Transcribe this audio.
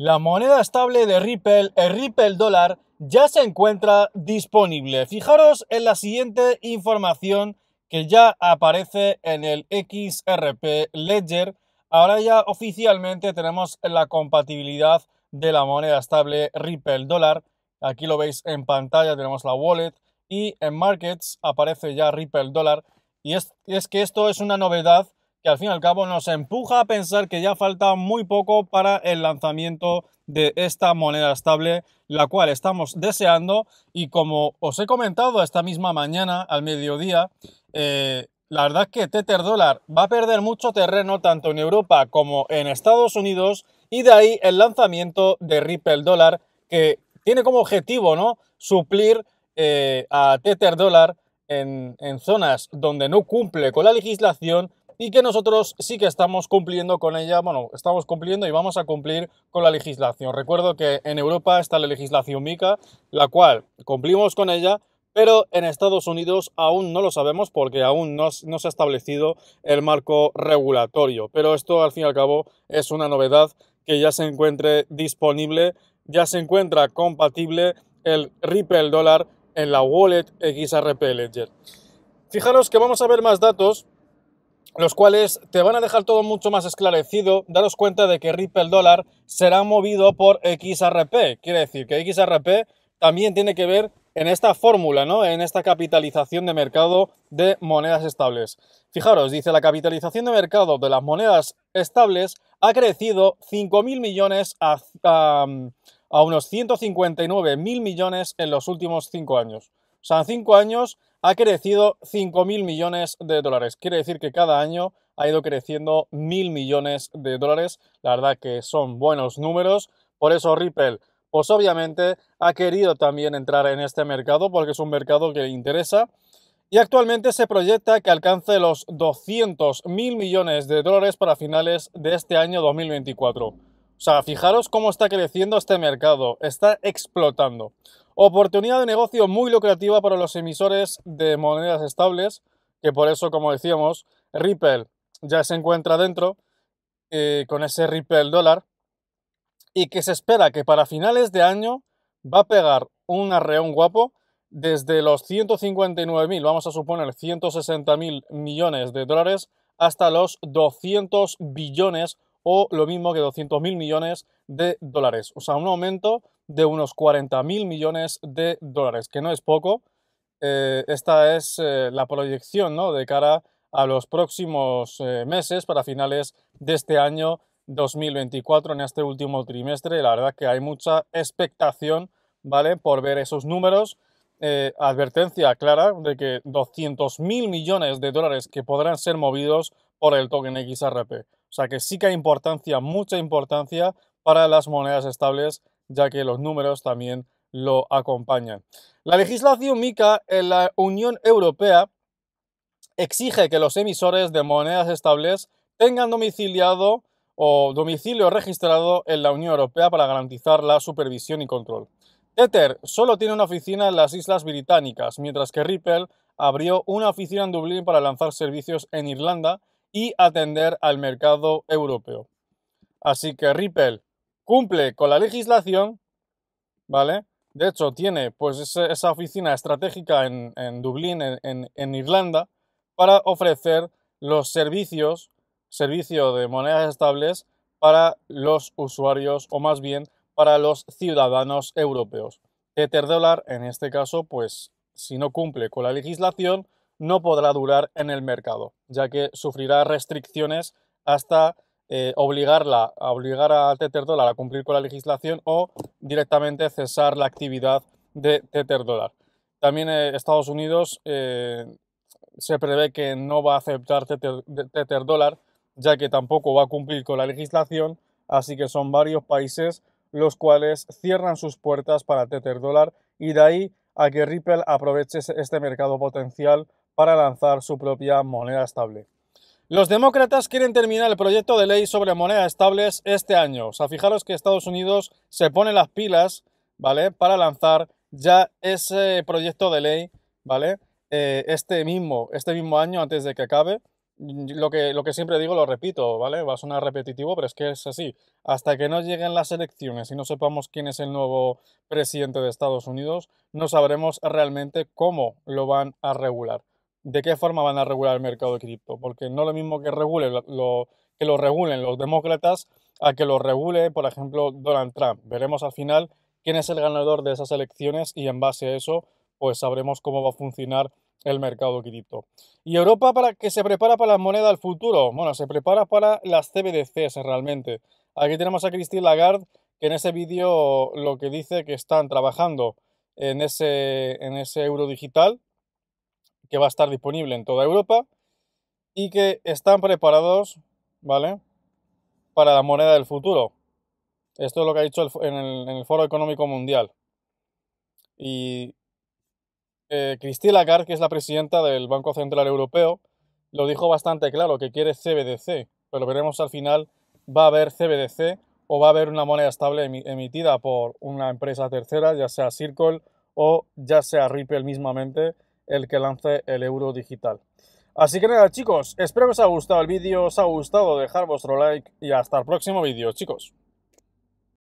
La moneda estable de Ripple, el Ripple dólar, ya se encuentra disponible. Fijaros en la siguiente información que ya aparece en el XRP Ledger. Ahora ya oficialmente tenemos la compatibilidad de la moneda estable Ripple dólar. Aquí lo veis en pantalla, tenemos la wallet y en markets aparece ya Ripple dólar. Y es, es que esto es una novedad que al fin y al cabo nos empuja a pensar que ya falta muy poco para el lanzamiento de esta moneda estable, la cual estamos deseando y como os he comentado esta misma mañana al mediodía, eh, la verdad es que Tether Dollar va a perder mucho terreno tanto en Europa como en Estados Unidos y de ahí el lanzamiento de Ripple Dollar que tiene como objetivo ¿no? suplir eh, a Tether Dollar en zonas donde no cumple con la legislación y que nosotros sí que estamos cumpliendo con ella, bueno, estamos cumpliendo y vamos a cumplir con la legislación. Recuerdo que en Europa está la legislación MICA, la cual cumplimos con ella, pero en Estados Unidos aún no lo sabemos porque aún no, se ha establecido el marco regulatorio. Pero esto, al fin y al cabo, es una novedad que ya se encuentre disponible, ya se encuentra compatible el Ripple dólar en la wallet XRP Ledger. Fijaros que vamos a ver más datos los cuales te van a dejar todo mucho más esclarecido, daros cuenta de que Ripple Dollar será movido por XRP. Quiere decir que XRP también tiene que ver en esta fórmula, ¿no? En esta capitalización de mercado de monedas estables. Fijaros, dice la capitalización de mercado de las monedas estables ha crecido 5.000 millones a, a unos 159.000 millones en los últimos 5 años. O sea, en 5 años ha crecido 5.000 millones de dólares. Quiere decir que cada año ha ido creciendo 1.000 millones de dólares. La verdad que son buenos números. Por eso Ripple, pues obviamente ha querido también entrar en este mercado porque es un mercado que le interesa. Y actualmente se proyecta que alcance los 200.000 millones de dólares para finales de este año 2024. O sea, fijaros cómo está creciendo este mercado, está explotando. Oportunidad de negocio muy lucrativa para los emisores de monedas estables, que por eso, como decíamos, Ripple ya se encuentra dentro eh, con ese Ripple dólar y que se espera que para finales de año va a pegar un arreón guapo desde los 159.000, vamos a suponer 160.000 millones de dólares, hasta los 200 billones o lo mismo que 200.000 millones de dólares. O sea, un aumento de unos 40.000 millones de dólares, que no es poco. Eh, esta es eh, la proyección ¿no? de cara a los próximos eh, meses para finales de este año 2024, en este último trimestre. La verdad que hay mucha expectación ¿vale? por ver esos números. advertencia clara de que 200.000 millones de dólares que podrán ser movidos por el token XRP. O sea que sí que hay importancia, mucha importancia para las monedas estables, ya que los números también lo acompañan. La legislación MICA en la Unión Europea exige que los emisores de monedas estables tengan domiciliado o domicilio registrado en la Unión Europea para garantizar la supervisión y control. Ether solo tiene una oficina en las Islas Británicas, mientras que Ripple abrió una oficina en Dublín para lanzar servicios en Irlanda y atender al mercado europeo. Así que Ripple cumple con la legislación, ¿vale? De hecho, tiene pues esa oficina estratégica en, Dublín, en, Irlanda, para ofrecer los servicios, servicio de monedas estables para los usuarios o más bien para los ciudadanos europeos. EtherDollar, en este caso, pues si no cumple con la legislación, no podrá durar en el mercado, ya que sufrirá restricciones hasta eh, obligarla, obligar a Tether Dollar a cumplir con la legislación o directamente cesar la actividad de Tether Dollar. También eh, Estados Unidos eh, se prevé que no va a aceptar Tether, Tether Dollar, ya que tampoco va a cumplir con la legislación, así que son varios países los cuales cierran sus puertas para Tether Dollar y de ahí a que Ripple aproveche este mercado potencial para lanzar su propia moneda estable. Los demócratas quieren terminar el proyecto de ley sobre monedas estables este año. O sea, fijaros que Estados Unidos se pone las pilas, ¿vale? Para lanzar ya ese proyecto de ley, ¿vale? Eh, este, mismo, este mismo año antes de que acabe. Lo que, lo que siempre digo, lo repito, ¿vale? Va a sonar repetitivo, pero es que es así. Hasta que no lleguen las elecciones y no sepamos quién es el nuevo presidente de Estados Unidos, no sabremos realmente cómo lo van a regular de qué forma van a regular el mercado de cripto, porque no es lo mismo que, regule lo, que lo regulen los demócratas a que lo regule, por ejemplo, Donald Trump. Veremos al final quién es el ganador de esas elecciones y en base a eso, pues sabremos cómo va a funcionar el mercado de cripto. ¿Y Europa para que se prepara para las monedas del futuro? Bueno, se prepara para las CBDCs realmente. Aquí tenemos a Christine Lagarde, que en ese vídeo lo que dice que están trabajando en ese, en ese euro digital, que va a estar disponible en toda Europa y que están preparados, ¿vale? Para la moneda del futuro. Esto es lo que ha dicho en, el, Foro Económico Mundial. Y Cristina eh, Christine Lagarde, que es la presidenta del Banco Central Europeo, lo dijo bastante claro, que quiere CBDC, pero veremos al final, va a haber CBDC o va a haber una moneda estable emitida por una empresa tercera, ya sea Circle o ya sea Ripple mismamente, el que lance el euro digital. Así que nada chicos, espero que os haya gustado el vídeo, os ha gustado dejar vuestro like y hasta el próximo vídeo chicos.